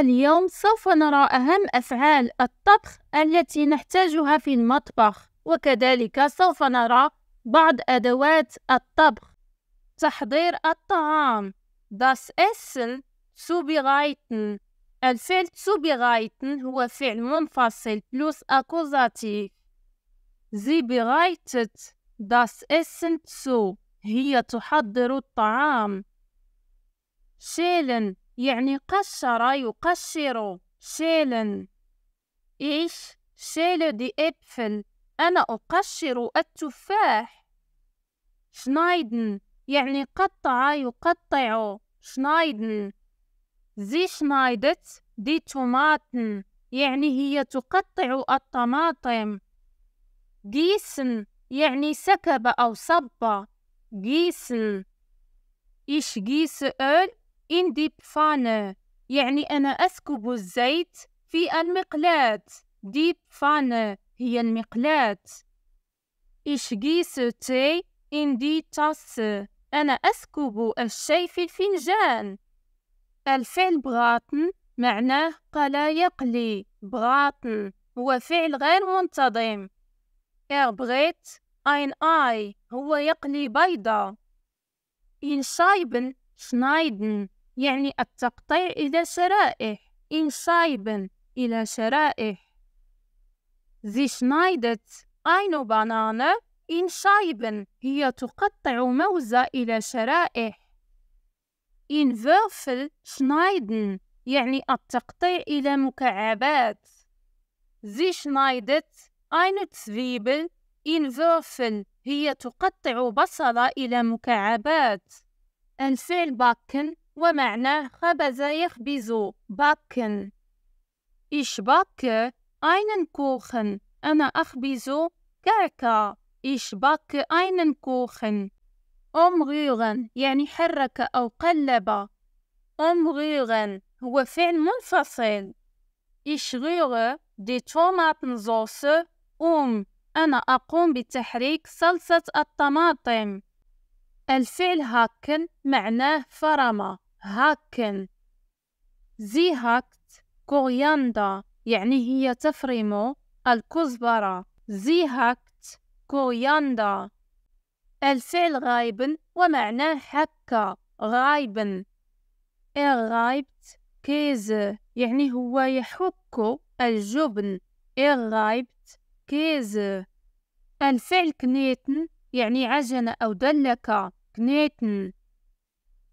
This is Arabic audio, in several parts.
اليوم سوف نرى أهم أفعال الطبخ التي نحتاجها في المطبخ وكذلك سوف نرى بعض أدوات الطبخ تحضير الطعام Das Essen zubereiten الفعل zubereiten هو فعل منفصل plus akkusativ Sie bereitet das Essen zu هي تحضر الطعام شيلن يعني قصر يقصر سيلن إيش سيل دي أبفل أنا أقشر التفاح شنايدن يعني قطع يقطع شنايدن زي شنايدت دي توماتن يعني هي تقطع الطماطم جيسن يعني سكب أو صب جيسن إيش جيس أول in deep fan يعني أنا أسكب الزيت في المقلاة deep fan هي المقلاة ich جيس تي in تاس أنا أسكب الشاي في الفنجان الفعل براتن معناه قلا يقلي براتن هو فعل غير منتظم er brät ein Ei هو يقلي بيضة in Scheiben schneiden يعني التقطيع إلى شرائح إنصايبا إلى شرائح Sie schneidet eine Banane in Scheiben. هي تقطع موزة إلى شرائح. In Würfel schneiden يعني التقطيع إلى مكعبات. Sie schneidet eine Zwiebel in Würfel. هي تقطع بصلة إلى مكعبات. الفعل باكن ومعنى خبز يخبز باكن إيش أينن كوخن أنا أخبز كعكة إيش أينن كوخن أم أمغيغن يعني حرك أو قلب أم أمغيغن هو فعل منفصل إيش دي توماتن زوس أم أنا أقوم بتحريك صلصة الطماطم الفعل هاكن معناه فرمه هاكن زي هاكت كورياندا يعني هي تفرم الكزبرة زي هاكت كورياندا الفعل غايب ومعناه حكا غايبا إغايبت كيز يعني هو يحك الجبن إغايبت كيز الفعل كنيتن يعني عجن أو دلك كنيتن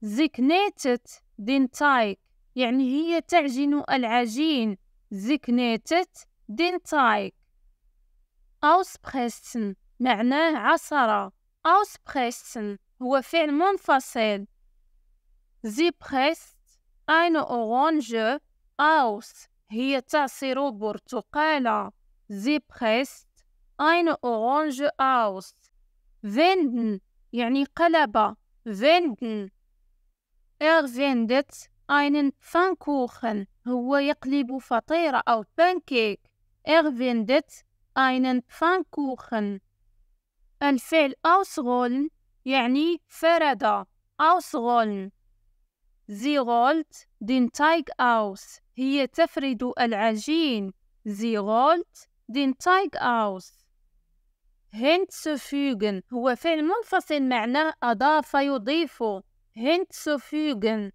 زكنيتت دين تايك يعني هي تعجن العجين زكنيتت دين تايك أوسبخستن معناه عصرة أوسبخستن هو فعل منفصل زي بريست أين أورانج أوس هي تعصر برتقالة زي بريست أين أورانج أوس فيندن يعني قلبة فيندن Er sendet einen Pfannkuchen. هو يقلب فطيرة أو pancake. Er wendet einen Pfannkuchen. الفعل ausrollen يعني فرد ausrollen. Sie rollt den Teig aus. هي تفرد العجين. Sie rollt den Teig aus. hinzufügen هو فعل منفصل معناه أضاف يضيف hinzufügen.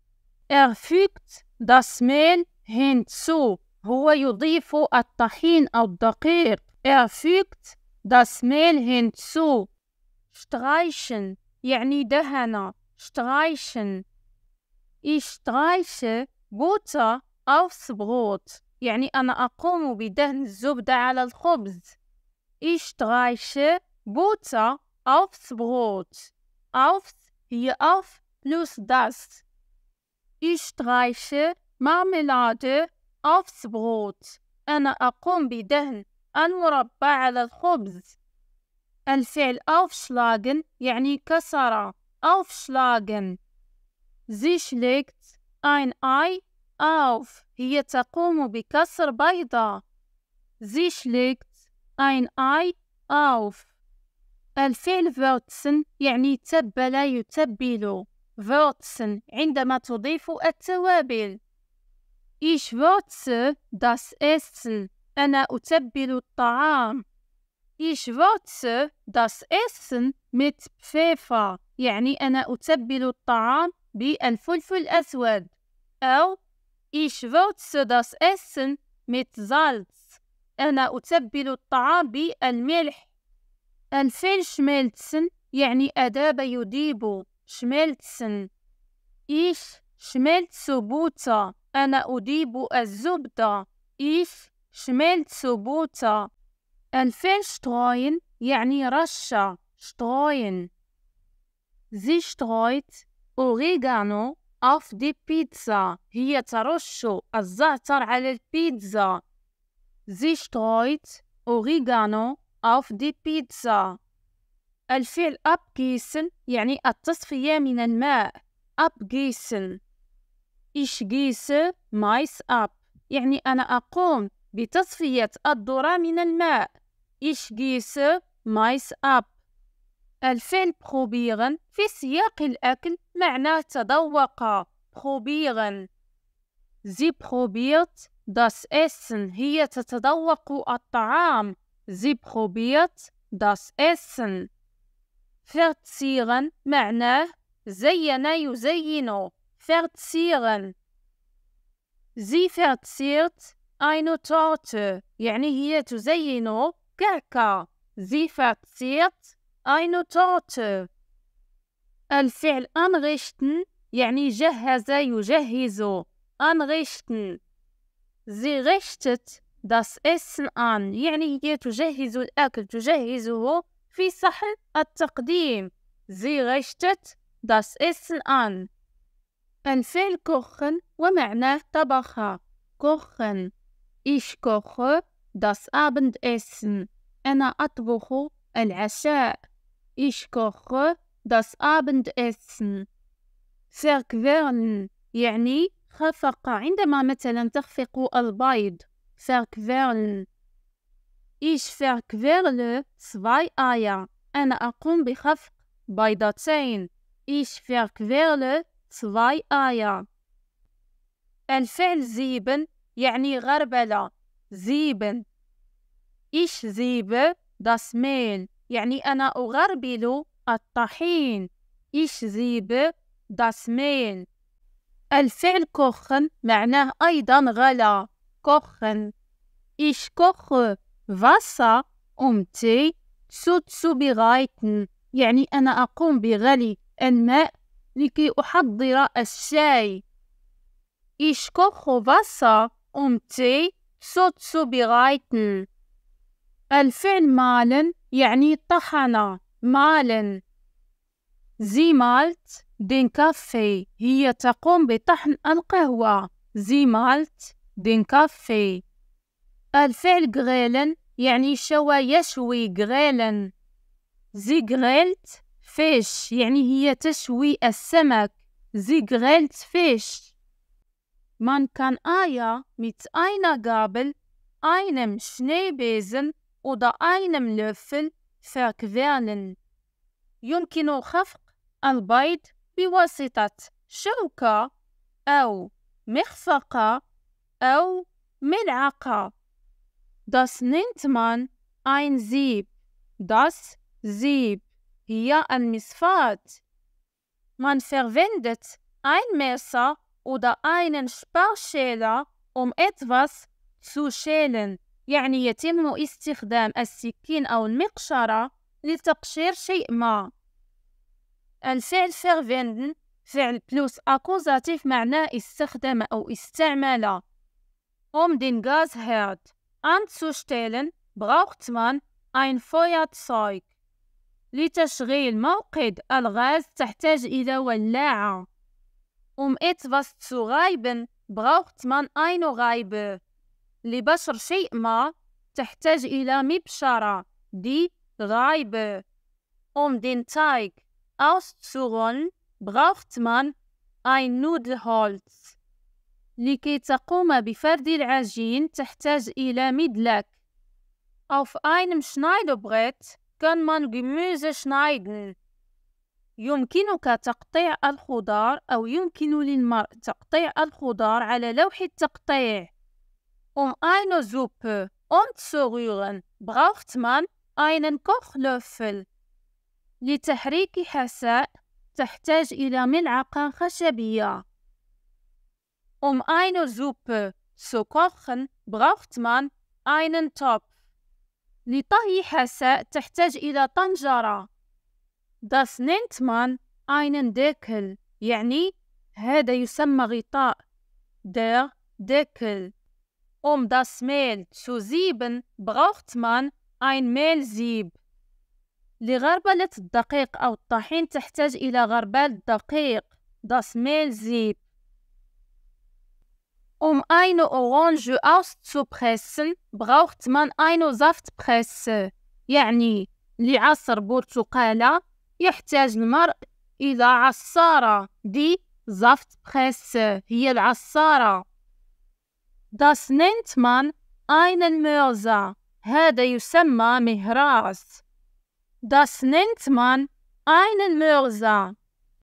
Er fügt das Mehl hinzu. هو يضيف الطحين أو الدقيق. Er fügt das Mehl hinzu. Streichen يعني دهن. Streichen. Ich streiche Butter aufs Brot. يعني أنا أقوم بدهن الزبدة على الخبز. Ich streiche Butter aufs Brot. Aufs hier auf plus das. Ich streiche Marmelade aufs Brot. أنا أقوم بدهن المربى على الخبز. الفعل aufschlagen يعني كسرة. aufschlagen. Sie schlägt ein Ei auf. هي تقوم بكسر بيضة. Sie schlägt ein Ei auf. الفعل wurzen يعني تبل يتبل. würzen عندما تضيف التوابل Ich würze das Essen أنا أتبل الطعام Ich würze das Essen mit Pfeffer يعني أنا أتبل الطعام بالفلفل الأسود أو Ich würze das Essen mit Salz أنا أتبل الطعام بالملح ميلتسن يعني أداب يديب schmelzen. Ich schmelze Butter. أنا أديب الزبدة. Ich schmelze Butter. الفنشتروين يعني رشة. Streuen. Sie streut Oregano auf die Pizza. هي ترش الزعتر على البيتزا. Sie streut Oregano auf die Pizza. الفعل أبقيسن يعني التصفية من الماء أبقيسن Ich مايس أب يعني أنا أقوم بتصفية الذرة من الماء Ich مايس أب الفعل بخوبيغن في سياق الأكل معناه تذوق بخوبيغن زي بخوبيت داس إسن هي تتذوق الطعام زي بخوبيت داس إسن فرت معناه زين يزين فرت سيغن زي فرت اينو تورت يعني هي تزين كعكة زي فرت اينو تورت الفعل انغشتن يعني جهز يجهز انغشتن زي غشتت داس اسم ان يعني هي تجهز الاكل تجهزه في صحن التقديم زي غشتت داس إسن أن الفعل كوخن ومعناه طبخة كوخن إيش كوخ داس أبند إسن أنا أطبخ العشاء إيش كوخ داس أبند إسن فيرك يعني خفق عندما مثلا تخفق البيض فيرك ich لو سفاي آيا أنا أقوم بخفق بيضتين ich لو سفاي آيا الفعل زيبن يعني غربلة زيبن إيش siebe das Mehl يعني أنا أغربل الطحين إيش siebe das Mehl الفعل كوخن معناه أيضا غلا كوخن إيش كوخ فاسا أمتي سوتسو بغايتن يعني أنا أقوم بغلي الماء لكي أحضر الشاي إشكوخو فاسا أمتي سوتسو بغايتن الفعل مالن يعني طحنة مالن مالت دين كافي هي تقوم بطحن القهوة زي مالت دين كافي الفعل غيلا يعني شوى يشوي غيلا زي غيلت فيش يعني هي تشوي السمك زي غيلت فيش من كان آيا mit einer Gabel einem Schneebesen أينم لفل فاك verquerlen. يمكن خفق البيض بواسطة شوكة أو مخفقة أو ملعقة Das nennt man ein Sieb. Das Sieb. Hier ein Misfat. Man verwendet ein Messer oder einen Sparschäler, um etwas zu schälen. يعني يتم استخدام السكين أو المقشرة لتقشير شيء ما الفعل verwenden فعل plus أكوزاتيف معناه استخدم أو استعمل um den Gasherd anzustellen, braucht man ein Feuerzeug. لتشغيل موقد الغاز تحتاج إلى ولاعة. Um etwas zu reiben, braucht man eine Reibe. لبشر شيء ما تحتاج إلى مبشرة die Reibe. Um den Teig auszurollen, braucht man ein Nudelholz. لكي تقوم بفرد العجين تحتاج إلى مدلك Auf einem Schneidebrett kann man Gemüse schneiden. يمكنك تقطيع الخضار أو يمكن للمرء تقطيع الخضار على لوح التقطيع. Um eine Suppe umzurühren braucht man einen Kochlöffel. لتحريك حساء تحتاج إلى ملعقة خشبية. Um eine Suppe zu kochen braucht man einen Topf. لطهي حساء تحتاج إلى طنجرة. Das nennt man einen Deckel. يعني هذا يسمى غطاء. Der Deckel. Um das Mehl zu sieben braucht man ein Mehlsieb. لغربلة الدقيق أو الطحين تحتاج إلى غربال دقيق. Das Mehlsieb. Um eine Orange auszupressen, braucht man eine Saftpresse. يعني لعصر برتقالة يحتاج المرء إلى عصارة دي Saftpresse هي العصارة. Das nennt man einen Mörser. هذا يسمى مهراس. Das nennt man einen Mörser.